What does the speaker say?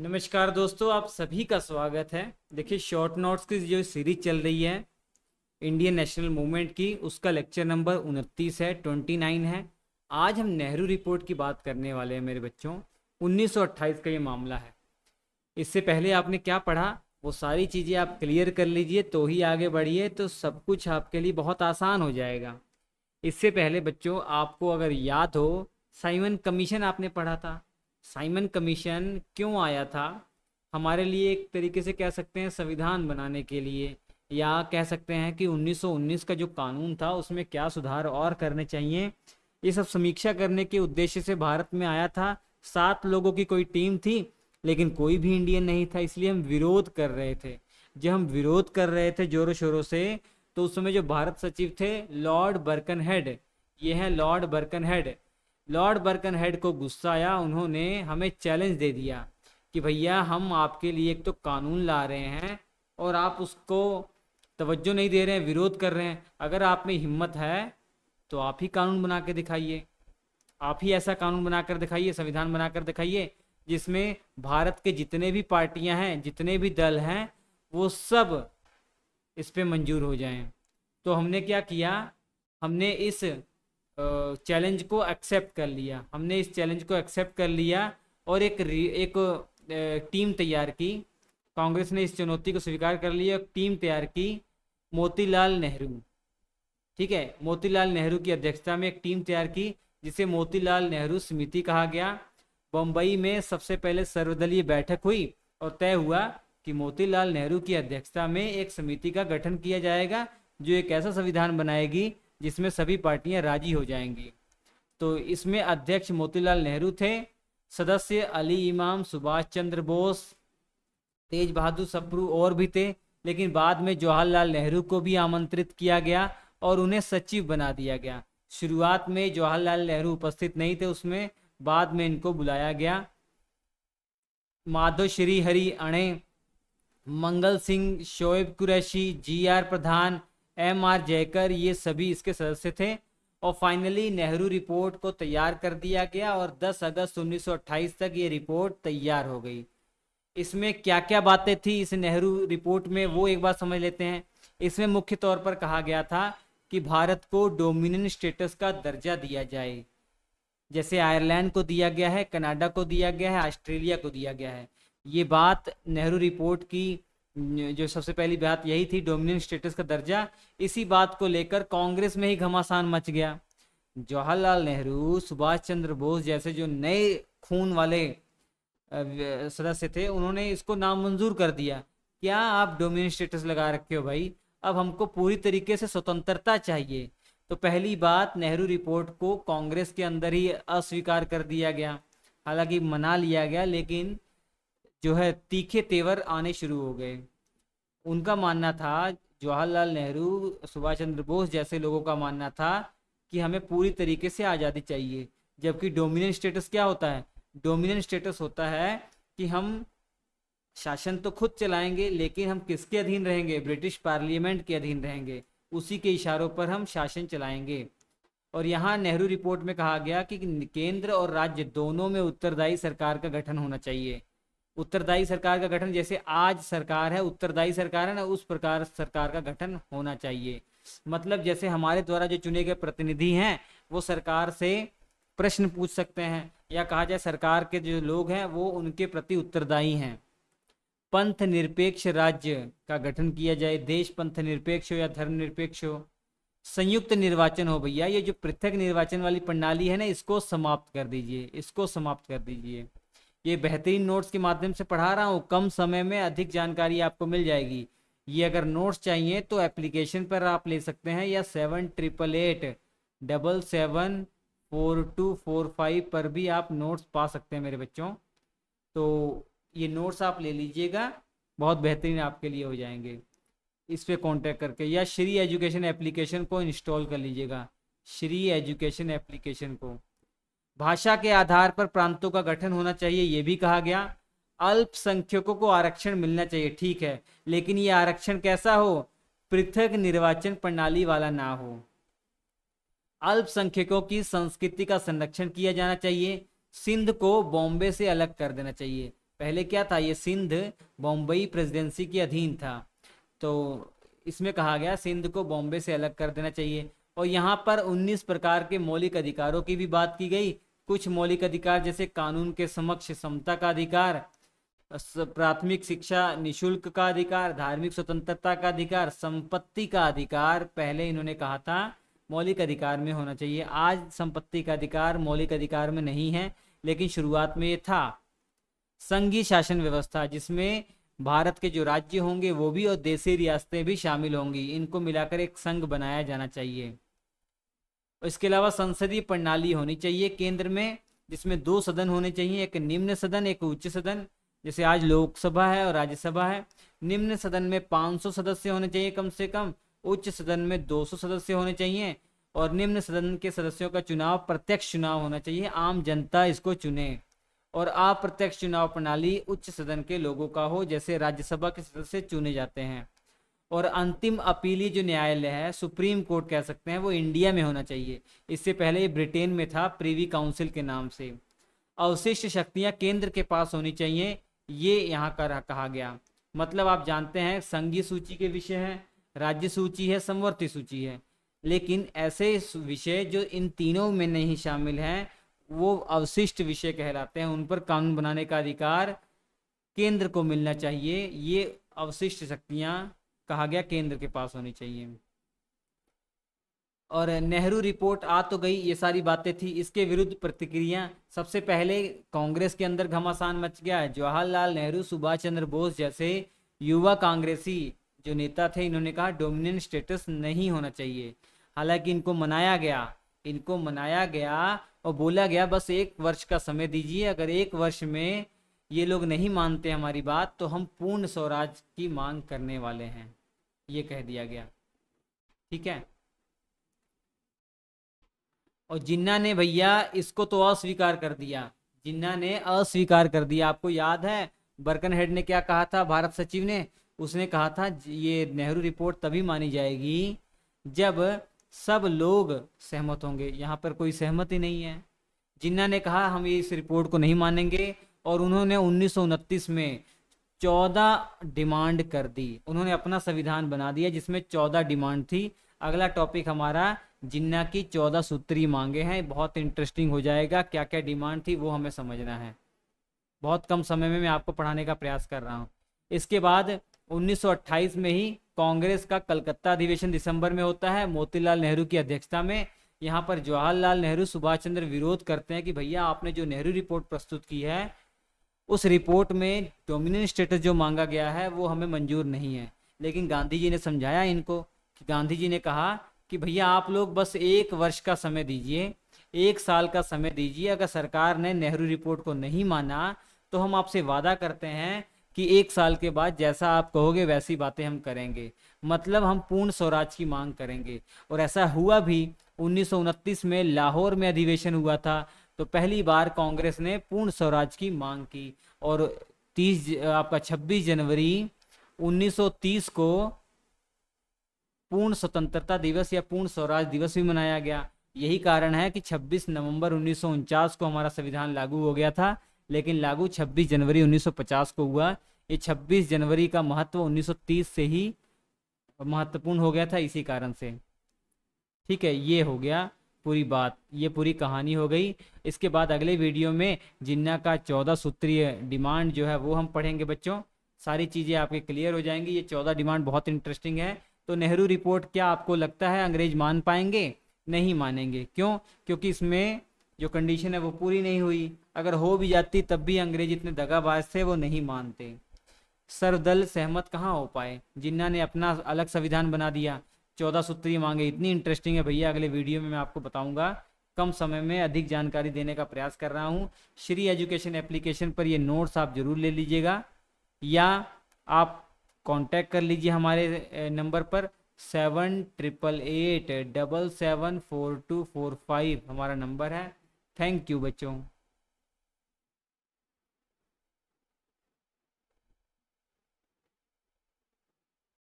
नमस्कार दोस्तों आप सभी का स्वागत है देखिए शॉर्ट नोट्स की जो सीरीज चल रही है इंडियन नेशनल मूवमेंट की उसका लेक्चर नंबर उनतीस है ट्वेंटी नाइन है आज हम नेहरू रिपोर्ट की बात करने वाले हैं मेरे बच्चों उन्नीस सौ अट्ठाईस का ये मामला है इससे पहले आपने क्या पढ़ा वो सारी चीज़ें आप क्लियर कर लीजिए तो ही आगे बढ़िए तो सब कुछ आपके लिए बहुत आसान हो जाएगा इससे पहले बच्चों आपको अगर याद हो साइमन कमीशन आपने पढ़ा था साइमन कमीशन क्यों आया था हमारे लिए एक तरीके से कह सकते हैं संविधान बनाने के लिए या कह सकते हैं कि 1919 का जो कानून था उसमें क्या सुधार और करने चाहिए ये सब समीक्षा करने के उद्देश्य से भारत में आया था सात लोगों की कोई टीम थी लेकिन कोई भी इंडियन नहीं था इसलिए हम विरोध कर रहे थे जब हम विरोध कर रहे थे जोरों शोरों से तो उस समय जो भारत सचिव थे लॉर्ड बर्कन हेड ये है lord Birkenhead lord Birkenhead को गुस्सा आया उन्होंने हमें चैलेंज दे दिया कि भैया हम आपके लिए एक तो कानून ला रहे हैं और आप उसको तवज्जो नहीं दे रहे हैं विरोध कर रहे हैं अगर आप में हिम्मत है तो आप ही कानून बना के दिखाइए आप ही ऐसा कानून बनाकर दिखाइए संविधान बनाकर दिखाइए जिसमें भारत के जितने भी पार्टियां हैं जितने भी दल हैं वो सब इस पर मंजूर हो जाएं तो हमने क्या किया हमने इस चैलेंज को एक्सेप्ट कर लिया हमने इस चैलेंज को एक्सेप्ट कर लिया और एक एक टीम तैयार की कांग्रेस ने इस चुनौती को स्वीकार कर लिया और टीम तैयार की मोतीलाल नेहरू ठीक है मोतीलाल नेहरू की अध्यक्षता में एक टीम तैयार की जिसे मोतीलाल नेहरू समिति कहा गया बम्बई में सबसे पहले सर्वदलीय बैठक हुई और तय हुआ कि मोतीलाल नेहरू की अध्यक्षता में एक समिति का गठन किया जाएगा जो एक ऐसा संविधान बनाएगी जिसमें सभी पार्टियां राजी हो जाएंगी तो इसमें अध्यक्ष मोतीलाल नेहरू थे सदस्य अली इमाम सुभाष चंद्र बोस तेज बहादुर सप्रू और भी थे लेकिन बाद में जवाहरलाल नेहरू को भी आमंत्रित किया गया और उन्हें सचिव बना दिया गया शुरुआत में जवाहरलाल नेहरू उपस्थित नहीं थे उसमें बाद में इनको बुलाया गया Madho Shri Hari Aney Mangal Singh Shoaib Qureshi G R Pradhan M R Jayakar ये सभी इसके सदस्य थे और फाइनली नेहरू रिपोर्ट को तैयार कर दिया गया और 10 अगस्त 1928 तक ये रिपोर्ट तैयार हो गई इसमें क्या क्या बातें थी इस नेहरू रिपोर्ट में वो एक बार समझ लेते हैं इसमें मुख्य तौर पर कहा गया था कि भारत को डोमिनेंट स्टेटस का दर्जा दिया जाए जैसे आयरलैंड को दिया गया है कनाडा को दिया गया है ऑस्ट्रेलिया को दिया गया है ये बात नेहरू रिपोर्ट की जो सबसे पहली बात यही थी डोमिनियन स्टेटस का दर्जा इसी बात को लेकर कांग्रेस में ही घमासान मच गया जवाहरलाल नेहरू सुभाष चंद्र बोस जैसे जो नए खून वाले सदस्य थे उन्होंने इसको नामंजूर कर दिया क्या आप डोमिनियन स्टेटस लगा रखे हो भाई अब हमको पूरी तरीके से स्वतंत्रता चाहिए तो पहली बात नेहरू रिपोर्ट को कांग्रेस के अंदर ही अस्वीकार कर दिया गया हालांकि मना लिया गया लेकिन जो है तीखे तेवर आने शुरू हो गए उनका मानना था जवाहरलाल नेहरू सुभाष चंद्र बोस जैसे लोगों का मानना था कि हमें पूरी तरीके से आज़ादी चाहिए जबकि डोमिनेंट स्टेटस क्या होता है डोमिनेंट स्टेटस होता है कि हम शासन तो खुद चलाएंगे लेकिन हम किसके अधीन रहेंगे ब्रिटिश पार्लियामेंट के अधीन रहेंगे उसी के इशारों पर हम शासन चलाएंगे और यहाँ नेहरू रिपोर्ट में कहा गया कि केंद्र और राज्य दोनों में उत्तरदायी सरकार का गठन होना चाहिए उत्तरदायी सरकार का गठन जैसे आज सरकार है उत्तरदायी सरकार है ना उस प्रकार सरकार का गठन होना चाहिए मतलब जैसे हमारे द्वारा जो चुने गए प्रतिनिधि हैं वो सरकार से प्रश्न पूछ सकते हैं या कहा जाए सरकार के जो लोग हैं वो उनके प्रति उत्तरदायी हैं पंथ निरपेक्ष राज्य का गठन किया जाए देश पंथ निरपेक्ष हो या धर्म निरपेक्ष हो संयुक्त निर्वाचन हो भैया ये जो पृथक निर्वाचन वाली प्रणाली है ना इसको समाप्त कर दीजिए इसको समाप्त कर दीजिए ये बेहतरीन नोट्स के माध्यम से पढ़ा रहा हूँ कम समय में अधिक जानकारी आपको मिल जाएगी ये अगर नोट्स चाहिए तो एप्लीकेशन पर आप ले सकते हैं या seven triple eight double seven four two four five पर भी आप नोट्स पा सकते हैं मेरे बच्चों तो ये नोट्स आप ले लीजिएगा बहुत बेहतरीन आपके लिए हो जाएंगे इस पर कॉन्टैक्ट करके या श्री एजुकेशन एप्लीकेशन को इंस्टॉल कर लीजिएगा श्री एजुकेशन एप्लीकेशन को भाषा के आधार पर प्रांतों का गठन होना चाहिए ये भी कहा गया अल्पसंख्यकों को आरक्षण मिलना चाहिए ठीक है लेकिन ये आरक्षण कैसा हो पृथक निर्वाचन प्रणाली वाला ना हो अल्पसंख्यकों की संस्कृति का संरक्षण किया जाना चाहिए सिंध को बॉम्बे से अलग कर देना चाहिए पहले क्या था ये सिंध बॉम्बई प्रेसिडेंसी के अधीन था तो इसमें कहा गया सिंध को बॉम्बे से अलग कर देना चाहिए और यहाँ पर 19 प्रकार के मौलिक अधिकारों की भी बात की गई कुछ मौलिक अधिकार जैसे कानून के समक्ष समता का अधिकार प्राथमिक शिक्षा निशुल्क का अधिकार धार्मिक स्वतंत्रता का अधिकार संपत्ति का अधिकार पहले इन्होंने कहा था मौलिक अधिकार में होना चाहिए आज संपत्ति का अधिकार मौलिक अधिकार में नहीं है लेकिन शुरुआत में ये था संघीय शासन व्यवस्था जिसमें भारत के जो राज्य होंगे वो भी और देसी रियासतें भी शामिल होंगी इनको मिलाकर एक संघ बनाया जाना चाहिए इसके अलावा संसदीय प्रणाली होनी चाहिए केंद्र में जिसमें दो सदन होने चाहिए एक निम्न सदन एक उच्च सदन जैसे आज लोकसभा है और राज्यसभा है निम्न सदन में 500 सदस्य होने चाहिए कम से कम उच्च सदन में 200 सदस्य होने चाहिए और निम्न सदन के सदस्यों का चुनाव प्रत्यक्ष चुनाव होना चाहिए आम जनता इसको चुने और अप्रत्यक्ष चुनाव प्रणाली उच्च सदन के लोगों का हो जैसे राज्यसभा के सदस्य चुने जाते हैं और अंतिम अपीली जो न्यायालय है सुप्रीम कोर्ट कह सकते हैं वो इंडिया में होना चाहिए इससे पहले ब्रिटेन में था प्रीवी काउंसिल के नाम से अवशिष्ट शक्तियां केंद्र के पास होनी चाहिए ये यहाँ का कहा गया मतलब आप जानते हैं संघीय सूची के विषय हैं राज्य सूची है समवर्ती सूची है लेकिन ऐसे विषय जो इन तीनों में नहीं शामिल हैं वो अवशिष्ट विषय कहलाते हैं उन पर कानून बनाने का अधिकार केंद्र को मिलना चाहिए ये अवशिष्ट शक्तियां कहा गया केंद्र के पास होनी चाहिए और नेहरू रिपोर्ट आ तो गई ये सारी बातें थी इसके विरुद्ध प्रतिक्रिया सबसे पहले कांग्रेस के अंदर घमासान मच गया जवाहरलाल नेहरू सुभाष चंद्र बोस जैसे युवा कांग्रेसी जो नेता थे इन्होंने कहा डोमिनेंट स्टेटस नहीं होना चाहिए हालांकि इनको मनाया गया इनको मनाया गया और बोला गया बस एक वर्ष का समय दीजिए अगर एक वर्ष में ये लोग नहीं मानते हमारी बात तो हम पूर्ण स्वराज की मांग करने वाले हैं ये कह दिया गया ठीक है और जिन्ना ने भैया इसको तो अस्वीकार कर दिया जिन्ना ने अस्वीकार कर दिया आपको याद है बर्कन हेड ने क्या कहा था भारत सचिव ने उसने कहा था ये नेहरू रिपोर्ट तभी मानी जाएगी जब सब लोग सहमत होंगे यहाँ पर कोई सहमति नहीं है जिन्ना ने कहा हम इस रिपोर्ट को नहीं मानेंगे और उन्होंने उन्नीस में चौदह डिमांड कर दी उन्होंने अपना संविधान बना दिया जिसमें चौदह डिमांड थी अगला टॉपिक हमारा जिन्ना की चौदह सूत्री मांगे हैं बहुत इंटरेस्टिंग हो जाएगा क्या क्या डिमांड थी वो हमें समझना है बहुत कम समय में मैं आपको पढ़ाने का प्रयास कर रहा हूँ इसके बाद 1928 में ही कांग्रेस का कलकत्ता अधिवेशन दिसंबर में होता है मोतीलाल नेहरू की अध्यक्षता में यहाँ पर जवाहरलाल नेहरू सुभाष चंद्र विरोध करते हैं कि भैया आपने जो नेहरू रिपोर्ट प्रस्तुत की है उस रिपोर्ट में डोमिनेंट स्टेटस जो मांगा गया है वो हमें मंजूर नहीं है लेकिन गांधी जी ने समझाया इनको कि गांधी जी ने कहा कि भैया आप लोग बस एक वर्ष का समय दीजिए एक साल का समय दीजिए अगर सरकार ने नेहरू रिपोर्ट को नहीं माना तो हम आपसे वादा करते हैं कि एक साल के बाद जैसा आप कहोगे वैसी बातें हम करेंगे मतलब हम पूर्ण स्वराज की मांग करेंगे और ऐसा हुआ भी उन्नीस में लाहौर में अधिवेशन हुआ था तो पहली बार कांग्रेस ने पूर्ण स्वराज की मांग की और 30 आपका 26 जनवरी 1930 को पूर्ण स्वतंत्रता दिवस या पूर्ण स्वराज दिवस भी मनाया गया यही कारण है कि 26 नवंबर उन्नीस को हमारा संविधान लागू हो गया था लेकिन लागू 26 जनवरी 1950 को हुआ ये 26 जनवरी का महत्व 1930 से ही महत्वपूर्ण हो गया था इसी कारण से ठीक है ये हो गया पूरी बात ये पूरी कहानी हो गई इसके बाद अगले वीडियो में जिन्ना का चौदह सूत्रीय डिमांड जो है वो हम पढ़ेंगे बच्चों सारी चीज़ें आपके क्लियर हो जाएंगी ये चौदह डिमांड बहुत इंटरेस्टिंग है तो नेहरू रिपोर्ट क्या आपको लगता है अंग्रेज मान पाएंगे नहीं मानेंगे क्यों क्योंकि इसमें जो कंडीशन है वो पूरी नहीं हुई अगर हो भी जाती तब भी अंग्रेज इतने दगाबाज थे वो नहीं मानते सर्वदल सहमत कहाँ हो पाए जिन्ना ने अपना अलग संविधान बना दिया चौदह सूत्री मांगे इतनी इंटरेस्टिंग है भैया अगले वीडियो में मैं आपको बताऊंगा कम समय में अधिक जानकारी देने का प्रयास कर रहा हूँ श्री एजुकेशन एप्लीकेशन पर ये नोट्स आप जरूर ले लीजिएगा या आप कांटेक्ट कर लीजिए हमारे नंबर पर seven triple eight double seven four two four five हमारा नंबर है थैंक यू बच्चों